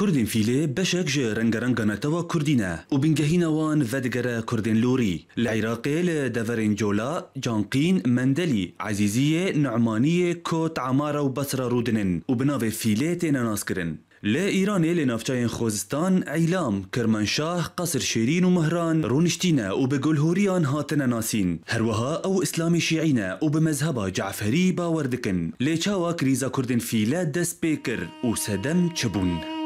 کوردین فیلێ رنگ رنگ نتو كردينة و بنگەهینەوان ڤەدگەرە کوردین لوری لە عیراقێ جولا دەڤەرین جۆلا جانقین مەندەلی عزیزیە نعمانیە کۆت و بصرة رودنن و بناوێ فیلێ تێنە ناسکردن لە ئیرانێ لە ناوچەین خۆزستان ئەیلام قصر شيرين شێرین و مهران ڕونشتینە و بە گلهۆریان هاتنە ناسین هروها او ئیسلامی شیعینە و بمذهب مەزهبە جعفەری باوەردکن لێ چاوا کریزە کوردن فیلە دەست پێ و سەدەم چبوون.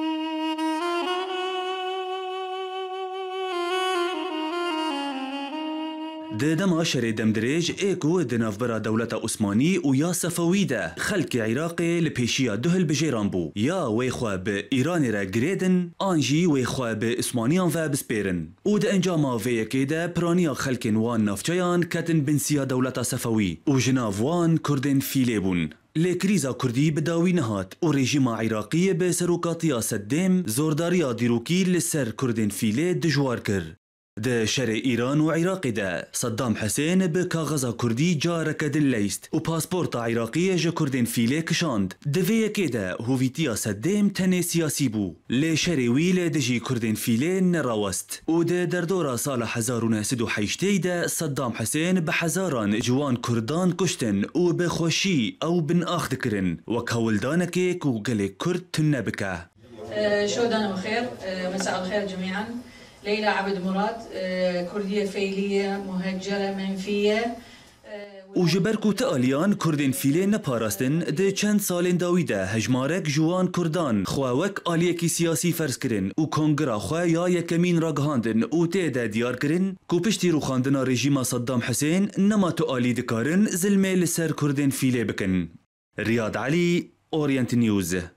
د دما شری دمدریج ایکو د نافبرا دولت عثمانی او یا صفوی ده خلک عراق لپیشیا دهل بجیران بو یا وی خو به ایران را گریدن آنجی وی خو به عثمانیان و بسپیرن او د انجام وی کی ده پرانیا خلک وان نافچیان کتن بنسیا دولت صفوی او وان کردن فیلیبون لکریزا کردی بداوی نهات و رژیم عراقی به سروکاتیا دیم زورداریا دیروکی لسر کردن فیله دجوار کرد د شر ایران و عراق ده صدام حسین به کاغذ کردی جا کدن لیست و پاسپورت عراقی جا کردن فیله کشاند وی که ده هویتیا صدام تن سیاسی بو لی شر ویل جی کردن فیله نراوست و ده در دورا سال 1908 ده صدام حسین به هزاران جوان کردان کشتن و به خوشی او بن آخد کرن و کولدانکه کو گل کرد تنبکه شودان خیر مساء الخير جميعا ليلى عبد مراد آه، كردية فيلية مهجرة منفية آه، و جبرکو تالیان کردن فیلی نپارستن ده چند سال داویده هجمارک جوان کردان خواهوک آلیکی سیاسی فرز کرن و کنگرا خواه یا یکمین را گهاندن و تیده دیار کرن کو پشتی رو خاندن رژیم صدام حسین نما تو آلی دکارن زلمه لسر کردن فیلی بکن ریاد علی اورینت نیوز